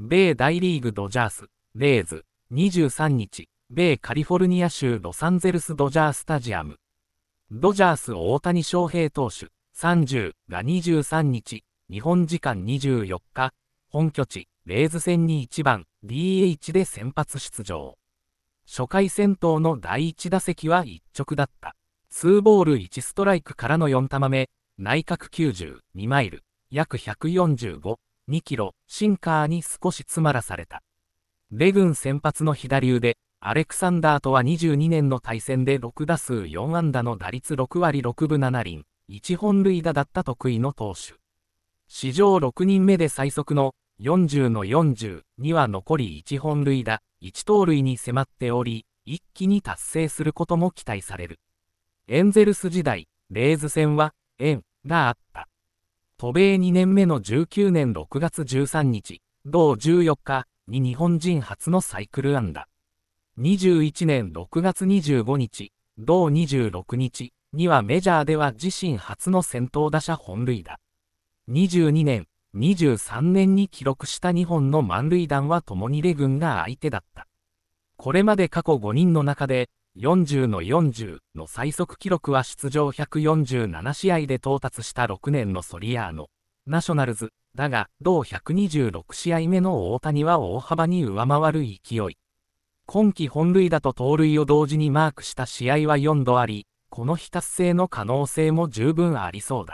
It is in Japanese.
米大リーグドジャース、レーズ、23日、米カリフォルニア州ロサンゼルスドジャースタジアム。ドジャース大谷翔平投手、30が23日、日本時間24日、本拠地、レーズ戦に1番、DH で先発出場。初回戦闘の第1打席は一直だった。2ボール1ストライクからの4球目、内角90、2マイル、約145、2キロ、シンカーに少し詰まらされた。レグン先発の左腕、アレクサンダーとは22年の対戦で6打数4安打の打率6割6分7厘、1本塁打だった得意の投手。史上6人目で最速の40の40には残り1本塁打、1盗塁に迫っており、一気に達成することも期待される。エンゼルス時代、レーズ戦は、円、があった。渡米2年目の19年6月13日、同14日に日本人初のサイクル安打。21年6月25日、同26日にはメジャーでは自身初の先頭打者本塁打。22年、23年に記録した2本の満塁弾は共にレグンが相手だった。これまで過去5人の中で、40の40の最速記録は出場147試合で到達した6年のソリアーノ、ナショナルズ、だが、同126試合目の大谷は大幅に上回る勢い。今季本塁打と盗塁を同時にマークした試合は4度あり、この日達成の可能性も十分ありそうだ。